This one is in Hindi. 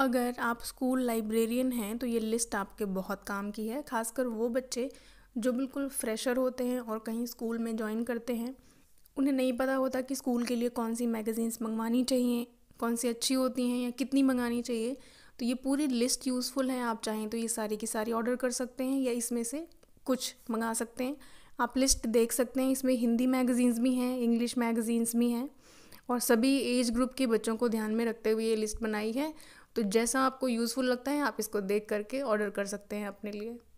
अगर आप स्कूल लाइब्रेरियन हैं तो ये लिस्ट आपके बहुत काम की है खासकर वो बच्चे जो बिल्कुल फ्रेशर होते हैं और कहीं स्कूल में ज्वाइन करते हैं उन्हें नहीं पता होता कि स्कूल के लिए कौन सी मैगज़ीन्स मंगवानी चाहिए कौन सी अच्छी होती हैं या कितनी मंगानी चाहिए तो ये पूरी लिस्ट यूज़फुल है आप चाहें तो ये सारी की सारी ऑर्डर कर सकते हैं या इसमें से कुछ मंगा सकते हैं आप लिस्ट देख सकते हैं इसमें हिंदी मैगज़ीन्स भी हैं इंग्लिश मैगज़ीन्स भी हैं और सभी एज ग्रुप के बच्चों को ध्यान में रखते हुए ये लिस्ट बनाई है तो जैसा आपको यूज़फुल लगता है आप इसको देख करके ऑर्डर कर सकते हैं अपने लिए